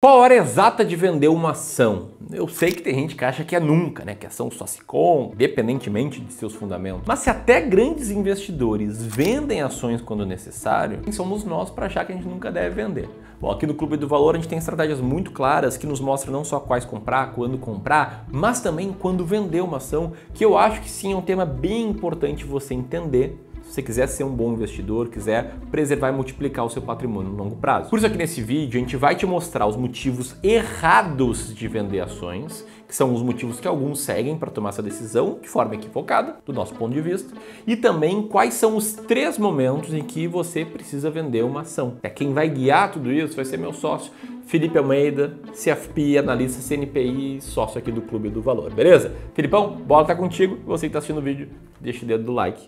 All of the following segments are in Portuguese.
Qual a hora exata de vender uma ação? Eu sei que tem gente que acha que é nunca, né? Que ação só se compra, independentemente de seus fundamentos. Mas se até grandes investidores vendem ações quando necessário, quem somos nós para achar que a gente nunca deve vender? Bom, aqui no Clube do Valor a gente tem estratégias muito claras que nos mostram não só quais comprar, quando comprar, mas também quando vender uma ação, que eu acho que sim é um tema bem importante você entender se você quiser ser um bom investidor, quiser preservar e multiplicar o seu patrimônio no longo prazo. Por isso aqui nesse vídeo a gente vai te mostrar os motivos errados de vender ações, que são os motivos que alguns seguem para tomar essa decisão de forma equivocada, do nosso ponto de vista, e também quais são os três momentos em que você precisa vender uma ação. É quem vai guiar tudo isso vai ser meu sócio, Felipe Almeida, CFP, analista CNPI, sócio aqui do Clube do Valor, beleza? Felipão, bola tá contigo. Você que tá assistindo o vídeo, deixa o dedo do like.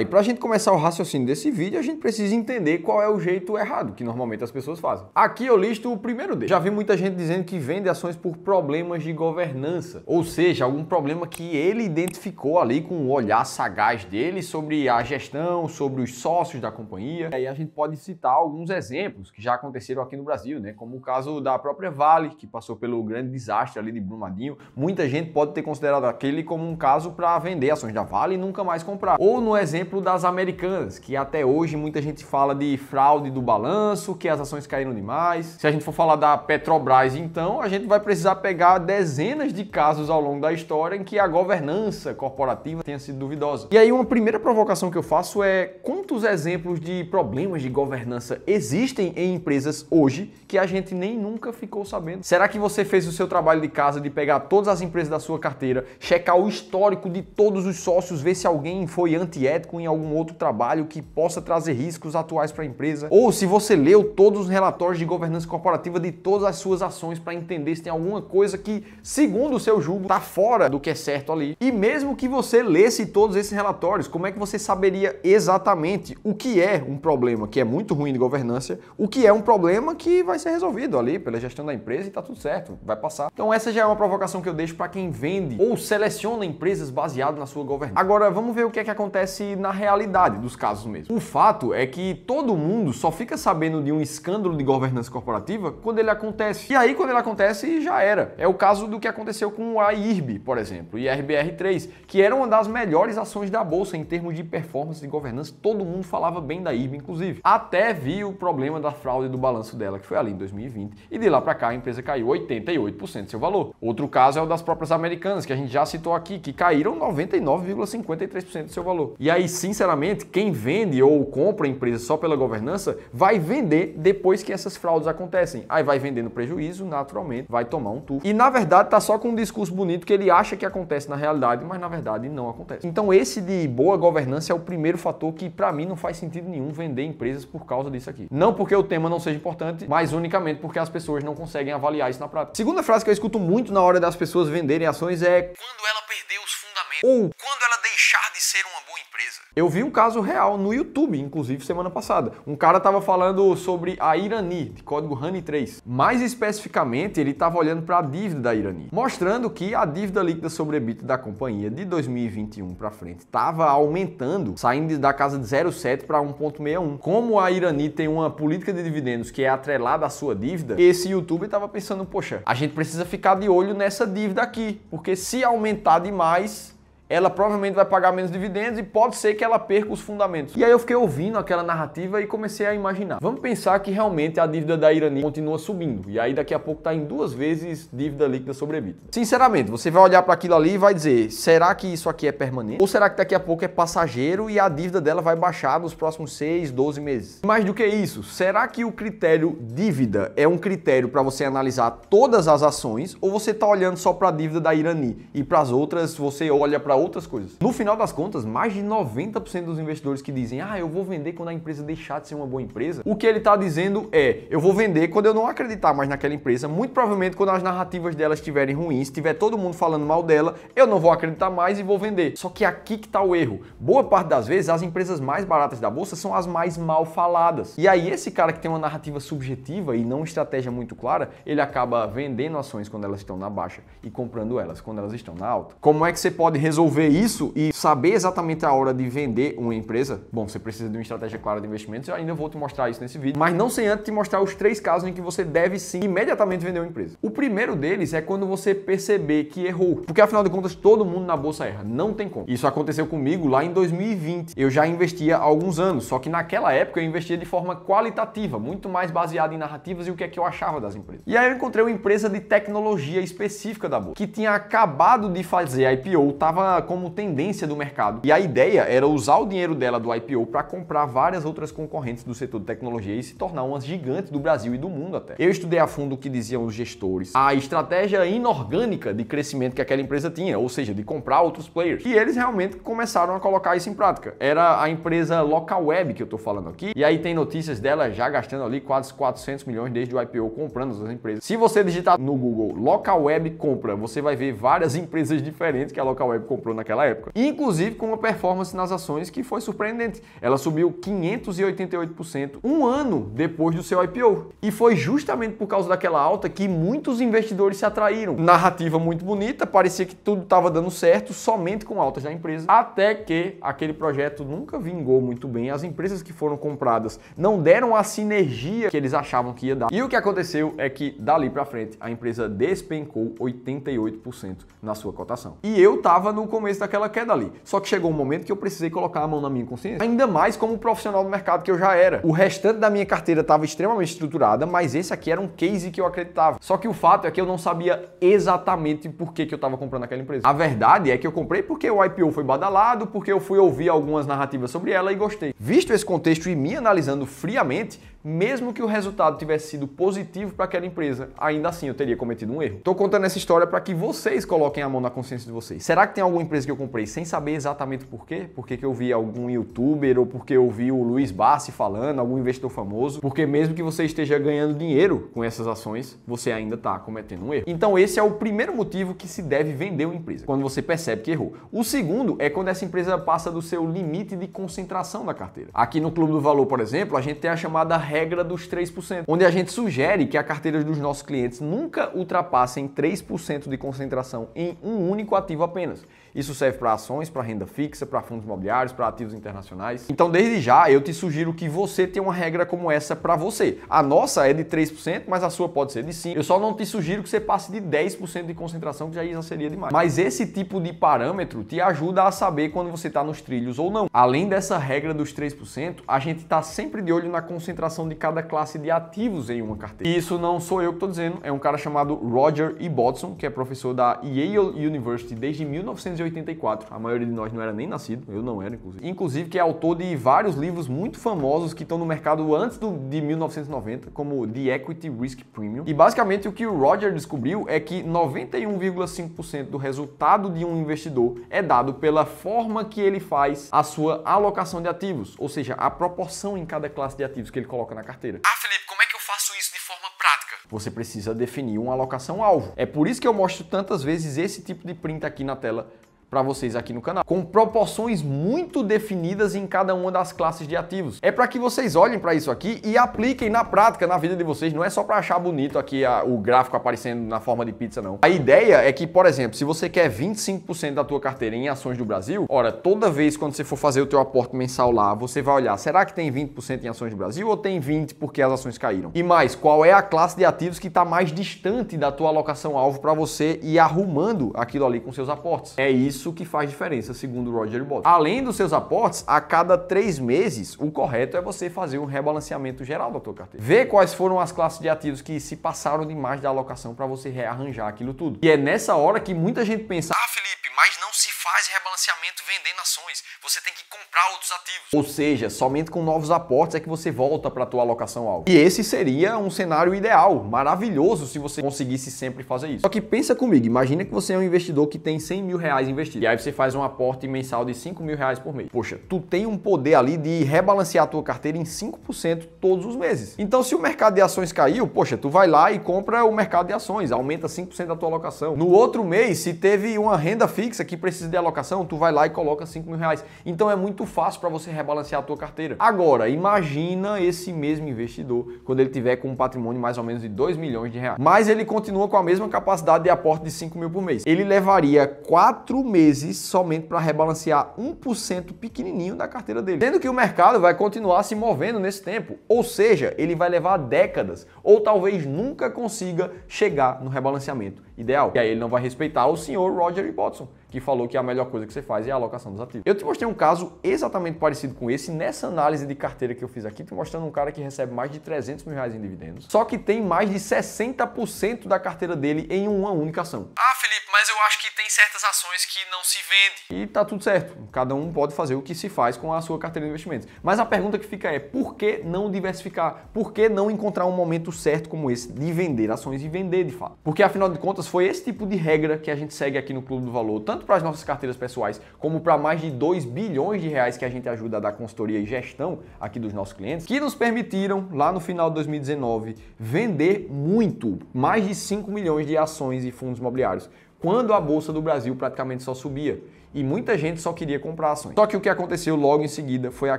E para a gente começar o raciocínio desse vídeo, a gente precisa entender qual é o jeito errado que normalmente as pessoas fazem. Aqui eu listo o primeiro deles. Já vi muita gente dizendo que vende ações por problemas de governança, ou seja, algum problema que ele identificou ali com o olhar sagaz dele sobre a gestão, sobre os sócios da companhia. E aí a gente pode citar alguns exemplos que já aconteceram aqui no Brasil, né? Como o caso da própria Vale, que passou pelo grande desastre ali de Brumadinho. Muita gente pode ter considerado aquele como um caso para vender ações da Vale e nunca mais comprar. Ou no exemplo exemplo das americanas, que até hoje muita gente fala de fraude do balanço, que as ações caíram demais. Se a gente for falar da Petrobras, então, a gente vai precisar pegar dezenas de casos ao longo da história em que a governança corporativa tenha sido duvidosa. E aí, uma primeira provocação que eu faço é quantos exemplos de problemas de governança existem em empresas hoje que a gente nem nunca ficou sabendo? Será que você fez o seu trabalho de casa de pegar todas as empresas da sua carteira, checar o histórico de todos os sócios, ver se alguém foi antiético? em algum outro trabalho que possa trazer riscos atuais para a empresa, ou se você leu todos os relatórios de governança corporativa de todas as suas ações para entender se tem alguma coisa que, segundo o seu julgo, está fora do que é certo ali. E mesmo que você lesse todos esses relatórios, como é que você saberia exatamente o que é um problema que é muito ruim de governança, o que é um problema que vai ser resolvido ali pela gestão da empresa e tá tudo certo, vai passar. Então essa já é uma provocação que eu deixo para quem vende ou seleciona empresas baseado na sua governança. Agora vamos ver o que é que acontece na realidade dos casos mesmo. O fato é que todo mundo só fica sabendo de um escândalo de governança corporativa quando ele acontece. E aí, quando ele acontece, já era. É o caso do que aconteceu com a IRB, por exemplo, e a RBR3, que era uma das melhores ações da bolsa em termos de performance de governança. Todo mundo falava bem da IRB, inclusive. Até vi o problema da fraude do balanço dela, que foi ali em 2020, e de lá para cá a empresa caiu 88% do seu valor. Outro caso é o das próprias americanas, que a gente já citou aqui, que caíram 99,53% do seu valor. E aí sinceramente, quem vende ou compra a empresa só pela governança vai vender depois que essas fraudes acontecem. Aí vai vendendo prejuízo, naturalmente, vai tomar um tufo. E na verdade tá só com um discurso bonito que ele acha que acontece na realidade, mas na verdade não acontece. Então esse de boa governança é o primeiro fator que para mim não faz sentido nenhum vender empresas por causa disso aqui. Não porque o tema não seja importante, mas unicamente porque as pessoas não conseguem avaliar isso na prática. Segunda frase que eu escuto muito na hora das pessoas venderem ações é quando ela perder os fundamentos ou quando ela deixar de ser uma boa empresa. Eu vi um caso real no YouTube, inclusive semana passada. Um cara estava falando sobre a Irani, de código Honey 3. Mais especificamente, ele estava olhando para a dívida da Irani, mostrando que a dívida líquida sobre EBITDA da companhia de 2021 para frente estava aumentando, saindo da casa de 0,7 para 1,61. Como a Irani tem uma política de dividendos que é atrelada à sua dívida, esse YouTube estava pensando, poxa, a gente precisa ficar de olho nessa dívida aqui, porque se aumentar demais, ela provavelmente vai pagar menos dividendos e pode ser que ela perca os fundamentos. E aí eu fiquei ouvindo aquela narrativa e comecei a imaginar. Vamos pensar que realmente a dívida da Irani continua subindo e aí daqui a pouco está em duas vezes dívida líquida sobre EBITDA. Sinceramente, você vai olhar para aquilo ali e vai dizer: será que isso aqui é permanente? Ou será que daqui a pouco é passageiro e a dívida dela vai baixar nos próximos 6, 12 meses? Mais do que isso, será que o critério dívida é um critério para você analisar todas as ações ou você está olhando só para a dívida da Irani e para as outras você olha para outras coisas. No final das contas, mais de 90% dos investidores que dizem, ah, eu vou vender quando a empresa deixar de ser uma boa empresa, o que ele está dizendo é, eu vou vender quando eu não acreditar mais naquela empresa, muito provavelmente quando as narrativas dela estiverem ruins, estiver todo mundo falando mal dela, eu não vou acreditar mais e vou vender. Só que aqui que está o erro. Boa parte das vezes, as empresas mais baratas da bolsa são as mais mal faladas. E aí esse cara que tem uma narrativa subjetiva e não estratégia muito clara, ele acaba vendendo ações quando elas estão na baixa e comprando elas quando elas estão na alta. Como é que você pode resolver resolver isso e saber exatamente a hora de vender uma empresa, bom, você precisa de uma estratégia clara de investimentos, eu ainda vou te mostrar isso nesse vídeo, mas não sem antes te mostrar os três casos em que você deve sim imediatamente vender uma empresa. O primeiro deles é quando você perceber que errou, porque afinal de contas todo mundo na bolsa erra, não tem como. Isso aconteceu comigo lá em 2020. Eu já investia há alguns anos, só que naquela época eu investia de forma qualitativa, muito mais baseada em narrativas e o que é que eu achava das empresas. E aí eu encontrei uma empresa de tecnologia específica da bolsa, que tinha acabado de fazer IPO, estava como tendência do mercado. E a ideia era usar o dinheiro dela do IPO para comprar várias outras concorrentes do setor de tecnologia e se tornar uma gigante do Brasil e do mundo até. Eu estudei a fundo o que diziam os gestores, a estratégia inorgânica de crescimento que aquela empresa tinha, ou seja, de comprar outros players. E eles realmente começaram a colocar isso em prática. Era a empresa Local Web que eu estou falando aqui, e aí tem notícias dela já gastando ali quase 400 milhões desde o IPO comprando as empresas. Se você digitar no Google Local Web compra, você vai ver várias empresas diferentes que a Local Web comprou comprou naquela época. Inclusive com uma performance nas ações que foi surpreendente. Ela subiu 588% um ano depois do seu IPO. E foi justamente por causa daquela alta que muitos investidores se atraíram. Narrativa muito bonita, parecia que tudo estava dando certo somente com altas da empresa, até que aquele projeto nunca vingou muito bem. As empresas que foram compradas não deram a sinergia que eles achavam que ia dar. E o que aconteceu é que dali para frente a empresa despencou 88% na sua cotação. E eu tava no começo daquela queda ali. Só que chegou um momento que eu precisei colocar a mão na minha consciência, ainda mais como profissional do mercado que eu já era. O restante da minha carteira estava extremamente estruturada, mas esse aqui era um case que eu acreditava. Só que o fato é que eu não sabia exatamente por que, que eu estava comprando aquela empresa. A verdade é que eu comprei porque o IPO foi badalado, porque eu fui ouvir algumas narrativas sobre ela e gostei. Visto esse contexto e me analisando friamente, mesmo que o resultado tivesse sido positivo para aquela empresa, ainda assim eu teria cometido um erro. Estou contando essa história para que vocês coloquem a mão na consciência de vocês. Será que tem alguma empresa que eu comprei sem saber exatamente por quê? Porque que eu vi algum youtuber ou porque eu vi o Luiz Bassi falando, algum investidor famoso? Porque mesmo que você esteja ganhando dinheiro com essas ações, você ainda está cometendo um erro. Então esse é o primeiro motivo que se deve vender uma empresa, quando você percebe que errou. O segundo é quando essa empresa passa do seu limite de concentração da carteira. Aqui no Clube do Valor, por exemplo, a gente tem a chamada regra dos 3%, onde a gente sugere que a carteira dos nossos clientes nunca ultrapassem 3% de concentração em um único ativo apenas. Isso serve para ações, para renda fixa, para fundos imobiliários, para ativos internacionais. Então, desde já, eu te sugiro que você tenha uma regra como essa para você. A nossa é de 3%, mas a sua pode ser de 5%. Eu só não te sugiro que você passe de 10% de concentração, que já isso seria demais. Mas esse tipo de parâmetro te ajuda a saber quando você está nos trilhos ou não. Além dessa regra dos 3%, a gente está sempre de olho na concentração de cada classe de ativos em uma carteira. E isso não sou eu que estou dizendo, é um cara chamado Roger E. Botson que é professor da Yale University desde 1980. 1984. A maioria de nós não era nem nascido, eu não era, inclusive. Inclusive, que é autor de vários livros muito famosos que estão no mercado antes do, de 1990, como The Equity Risk Premium. E basicamente o que o Roger descobriu é que 91,5% do resultado de um investidor é dado pela forma que ele faz a sua alocação de ativos, ou seja, a proporção em cada classe de ativos que ele coloca na carteira. Ah, Felipe, como é que eu faço isso de forma prática? Você precisa definir uma alocação alvo. É por isso que eu mostro tantas vezes esse tipo de print aqui na tela para vocês aqui no canal, com proporções muito definidas em cada uma das classes de ativos. É para que vocês olhem para isso aqui e apliquem na prática, na vida de vocês, não é só para achar bonito aqui a, o gráfico aparecendo na forma de pizza não. A ideia é que, por exemplo, se você quer 25% da tua carteira em ações do Brasil, ora, toda vez quando você for fazer o teu aporte mensal lá, você vai olhar, será que tem 20% em ações do Brasil ou tem 20 porque as ações caíram? E mais, qual é a classe de ativos que está mais distante da tua alocação alvo para você e arrumando aquilo ali com seus aportes? É isso isso que faz diferença, segundo Roger Bottas. Além dos seus aportes, a cada três meses, o correto é você fazer um rebalanceamento geral da tua carteira. Ver quais foram as classes de ativos que se passaram demais da alocação para você rearranjar aquilo tudo. E é nessa hora que muita gente pensa: Ah, Felipe, mas não se faz rebalanceamento vendendo ações, você tem que comprar outros ativos. Ou seja, somente com novos aportes é que você volta para a tua alocação alta. E esse seria um cenário ideal, maravilhoso se você conseguisse sempre fazer isso. Só que pensa comigo, imagina que você é um investidor que tem 100 mil reais investido e aí você faz um aporte mensal de 5 mil reais por mês. Poxa, tu tem um poder ali de rebalancear a tua carteira em 5% todos os meses. Então se o mercado de ações caiu, poxa, tu vai lá e compra o mercado de ações, aumenta 5% da tua alocação. No outro mês, se teve uma renda fixa que precisa de alocação, tu vai lá e coloca 5 mil reais. Então é muito fácil para você rebalancear a tua carteira. Agora, imagina esse mesmo investidor quando ele tiver com um patrimônio mais ou menos de 2 milhões de reais. Mas ele continua com a mesma capacidade de aporte de 5 mil por mês. Ele levaria 4 meses somente para rebalancear 1% pequenininho da carteira dele. Sendo que o mercado vai continuar se movendo nesse tempo. Ou seja, ele vai levar décadas ou talvez nunca consiga chegar no rebalanceamento ideal. E aí ele não vai respeitar o senhor Roger Watson que falou que é a melhor coisa que você faz é a alocação dos ativos. Eu te mostrei um caso exatamente parecido com esse nessa análise de carteira que eu fiz aqui, te mostrando um cara que recebe mais de 300 mil reais em dividendos, só que tem mais de 60% da carteira dele em uma única ação. Ah, Felipe, mas eu acho que tem certas ações que não se vende. E tá tudo certo, cada um pode fazer o que se faz com a sua carteira de investimentos. Mas a pergunta que fica é, por que não diversificar? Por que não encontrar um momento certo como esse de vender ações e vender de fato? Porque afinal de contas foi esse tipo de regra que a gente segue aqui no Clube do Valor, tanto tanto para as nossas carteiras pessoais, como para mais de 2 bilhões de reais que a gente ajuda a dar consultoria e gestão aqui dos nossos clientes, que nos permitiram, lá no final de 2019, vender muito, mais de 5 milhões de ações e fundos imobiliários, quando a Bolsa do Brasil praticamente só subia e muita gente só queria comprar ações. Só que o que aconteceu logo em seguida foi a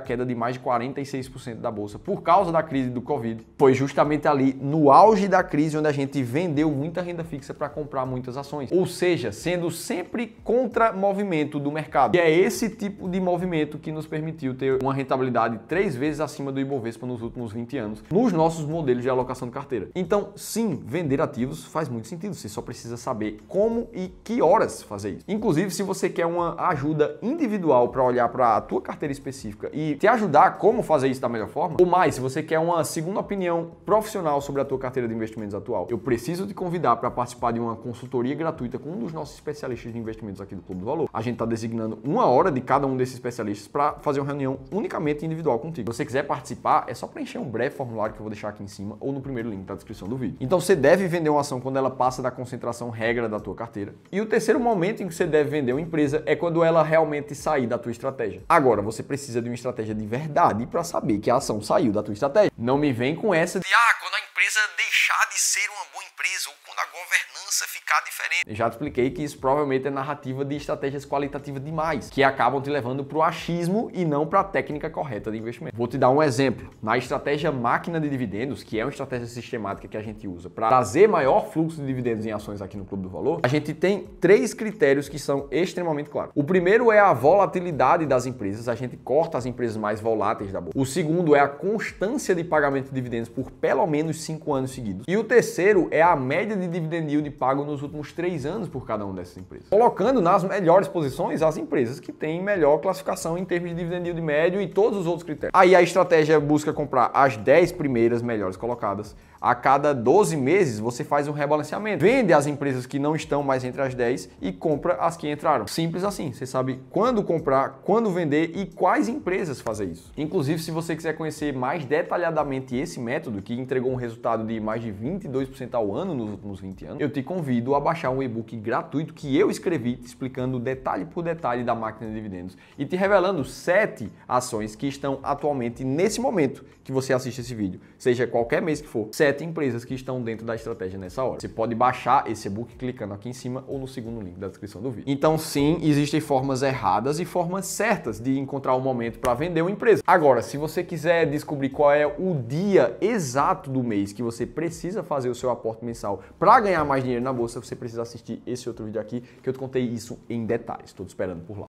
queda de mais de 46% da bolsa por causa da crise do Covid. Foi justamente ali no auge da crise onde a gente vendeu muita renda fixa para comprar muitas ações, ou seja, sendo sempre contra movimento do mercado. E é esse tipo de movimento que nos permitiu ter uma rentabilidade três vezes acima do Ibovespa nos últimos 20 anos nos nossos modelos de alocação de carteira. Então, sim, vender ativos faz muito sentido, você só precisa saber como e que horas fazer isso. Inclusive, se você quer uma uma ajuda individual para olhar para a tua carteira específica e te ajudar como fazer isso da melhor forma, ou mais, se você quer uma segunda opinião profissional sobre a tua carteira de investimentos atual, eu preciso te convidar para participar de uma consultoria gratuita com um dos nossos especialistas de investimentos aqui do Clube do Valor. A gente está designando uma hora de cada um desses especialistas para fazer uma reunião unicamente individual contigo. Se você quiser participar, é só preencher um breve formulário que eu vou deixar aqui em cima ou no primeiro link da descrição do vídeo. Então você deve vender uma ação quando ela passa da concentração regra da tua carteira. E o terceiro momento em que você deve vender uma empresa é é quando ela realmente sair da tua estratégia. Agora, você precisa de uma estratégia de verdade para saber que a ação saiu da tua estratégia. Não me vem com essa de, ah, quando a empresa deixar de ser uma boa empresa ou quando a governança ficar diferente. Eu já te expliquei que isso provavelmente é narrativa de estratégias qualitativas demais, que acabam te levando para o achismo e não para a técnica correta de investimento. Vou te dar um exemplo. Na estratégia máquina de dividendos, que é uma estratégia sistemática que a gente usa para trazer maior fluxo de dividendos em ações aqui no Clube do Valor, a gente tem três critérios que são extremamente claros. O primeiro é a volatilidade das empresas, a gente corta as empresas mais voláteis da bolsa. O segundo é a constância de pagamento de dividendos por pelo menos 5 cinco anos seguidos. E o terceiro é a média de dividend yield pago nos últimos três anos por cada uma dessas empresas. Colocando nas melhores posições as empresas que têm melhor classificação em termos de dividend yield médio e todos os outros critérios. Aí a estratégia busca comprar as 10 primeiras melhores colocadas. A cada 12 meses você faz um rebalanceamento. Vende as empresas que não estão mais entre as 10 e compra as que entraram. Simples assim. Você sabe quando comprar, quando vender e quais empresas fazer isso. Inclusive, se você quiser conhecer mais detalhadamente esse método que entregou um resultado resultado de mais de 22% ao ano nos últimos 20 anos, eu te convido a baixar um e-book gratuito que eu escrevi te explicando detalhe por detalhe da máquina de dividendos e te revelando sete ações que estão atualmente nesse momento que você assiste esse vídeo, seja qualquer mês que for, sete empresas que estão dentro da estratégia nessa hora. Você pode baixar esse e-book clicando aqui em cima ou no segundo link da descrição do vídeo. Então, sim, existem formas erradas e formas certas de encontrar o um momento para vender uma empresa. Agora, se você quiser descobrir qual é o dia exato do mês diz que você precisa fazer o seu aporte mensal para ganhar mais dinheiro na bolsa, você precisa assistir esse outro vídeo aqui que eu te contei isso em detalhes. Estou te esperando por lá.